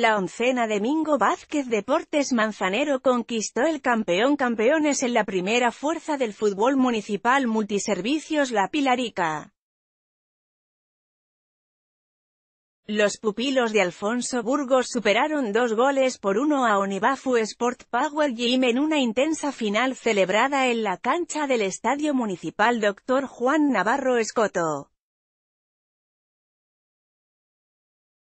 La oncena de Mingo Vázquez Deportes Manzanero conquistó el campeón campeones en la primera fuerza del fútbol municipal multiservicios La Pilarica. Los pupilos de Alfonso Burgos superaron dos goles por uno a Onibafu Sport Power Gym en una intensa final celebrada en la cancha del Estadio Municipal Dr. Juan Navarro Escoto.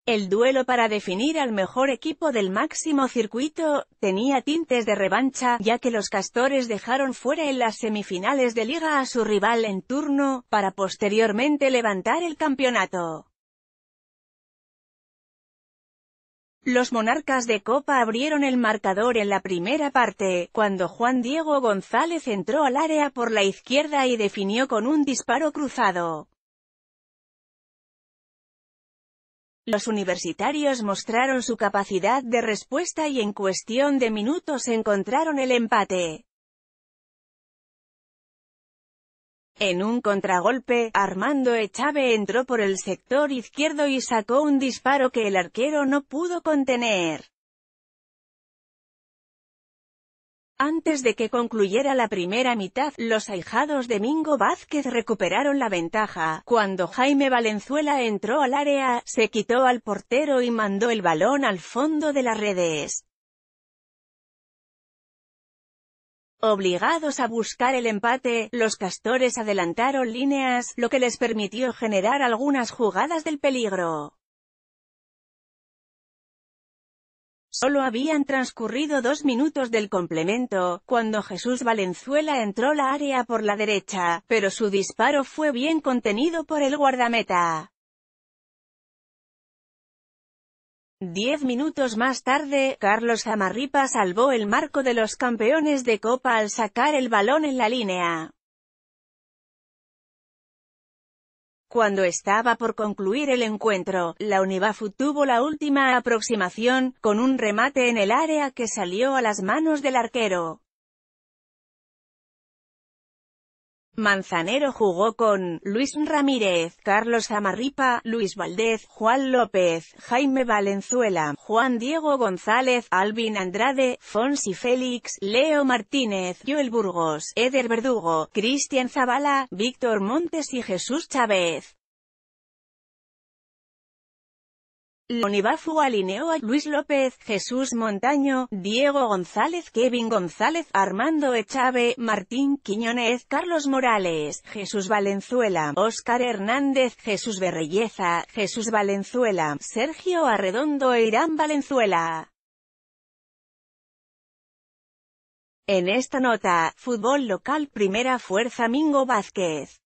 El duelo para definir al mejor equipo del máximo circuito, tenía tintes de revancha, ya que los castores dejaron fuera en las semifinales de liga a su rival en turno, para posteriormente levantar el campeonato. Los monarcas de Copa abrieron el marcador en la primera parte, cuando Juan Diego González entró al área por la izquierda y definió con un disparo cruzado. Los universitarios mostraron su capacidad de respuesta y en cuestión de minutos encontraron el empate. En un contragolpe, Armando Echave entró por el sector izquierdo y sacó un disparo que el arquero no pudo contener. Antes de que concluyera la primera mitad, los ahijados de Mingo Vázquez recuperaron la ventaja. Cuando Jaime Valenzuela entró al área, se quitó al portero y mandó el balón al fondo de las redes. Obligados a buscar el empate, los castores adelantaron líneas, lo que les permitió generar algunas jugadas del peligro. Solo habían transcurrido dos minutos del complemento, cuando Jesús Valenzuela entró la área por la derecha, pero su disparo fue bien contenido por el guardameta. Diez minutos más tarde, Carlos Zamarripa salvó el marco de los campeones de Copa al sacar el balón en la línea. Cuando estaba por concluir el encuentro, la Unibafu tuvo la última aproximación, con un remate en el área que salió a las manos del arquero. Manzanero jugó con Luis Ramírez, Carlos Amarripa, Luis Valdez, Juan López, Jaime Valenzuela, Juan Diego González, Alvin Andrade, Fonsi Félix, Leo Martínez, Joel Burgos, Eder Verdugo, Cristian Zavala, Víctor Montes y Jesús Chávez. Lonibafu alineó a Luis López, Jesús Montaño, Diego González, Kevin González, Armando Echave, Martín Quiñones, Carlos Morales, Jesús Valenzuela, Óscar Hernández, Jesús Berrelleza, Jesús Valenzuela, Sergio Arredondo e Irán Valenzuela. En esta nota, fútbol local primera fuerza Mingo Vázquez.